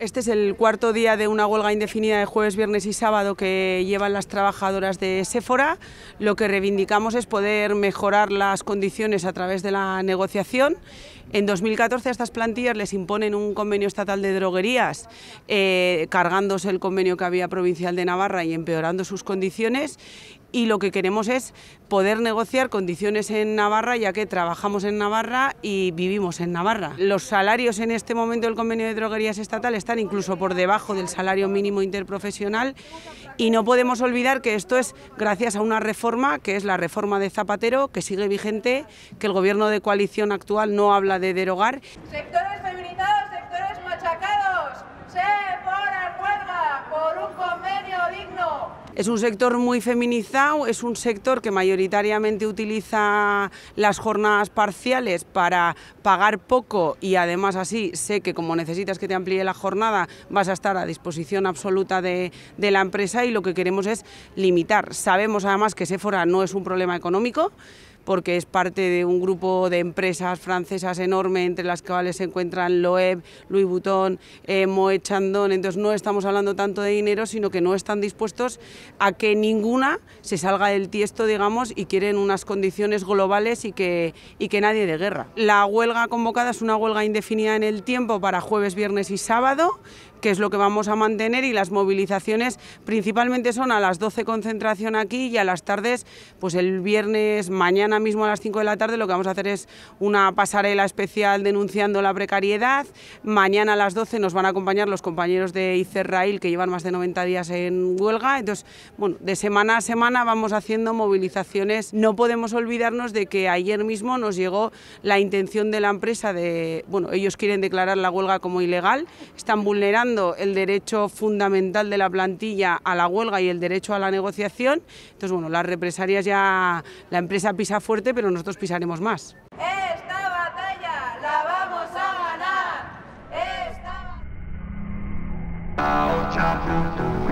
Este es el cuarto día de una huelga indefinida de jueves, viernes y sábado que llevan las trabajadoras de Sephora. Lo que reivindicamos es poder mejorar las condiciones a través de la negociación. En 2014 a estas plantillas les imponen un convenio estatal de droguerías, eh, cargándose el convenio que había provincial de Navarra y empeorando sus condiciones y lo que queremos es poder negociar condiciones en Navarra, ya que trabajamos en Navarra y vivimos en Navarra. Los salarios en este momento del convenio de droguerías estatal están incluso por debajo del salario mínimo interprofesional y no podemos olvidar que esto es gracias a una reforma, que es la reforma de Zapatero, que sigue vigente, que el gobierno de coalición actual no habla de derogar. Es un sector muy feminizado, es un sector que mayoritariamente utiliza las jornadas parciales para pagar poco y además así sé que como necesitas que te amplíe la jornada vas a estar a disposición absoluta de, de la empresa y lo que queremos es limitar. Sabemos además que Sephora no es un problema económico, porque es parte de un grupo de empresas francesas enorme, entre las cuales se encuentran Loeb, Louis Vuitton, eh, Chandon. Entonces no estamos hablando tanto de dinero, sino que no están dispuestos a que ninguna se salga del tiesto, digamos, y quieren unas condiciones globales y que, y que nadie de guerra. La huelga convocada es una huelga indefinida en el tiempo para jueves, viernes y sábado que es lo que vamos a mantener y las movilizaciones principalmente son a las 12 concentración aquí y a las tardes, pues el viernes mañana mismo a las 5 de la tarde lo que vamos a hacer es una pasarela especial denunciando la precariedad. Mañana a las 12 nos van a acompañar los compañeros de Icerrail que llevan más de 90 días en huelga. Entonces, bueno, de semana a semana vamos haciendo movilizaciones. No podemos olvidarnos de que ayer mismo nos llegó la intención de la empresa de, bueno, ellos quieren declarar la huelga como ilegal, están vulnerando el derecho fundamental de la plantilla a la huelga y el derecho a la negociación. Entonces, bueno, las represalias ya la empresa pisa fuerte, pero nosotros pisaremos más. Esta batalla la vamos a ganar. Esta...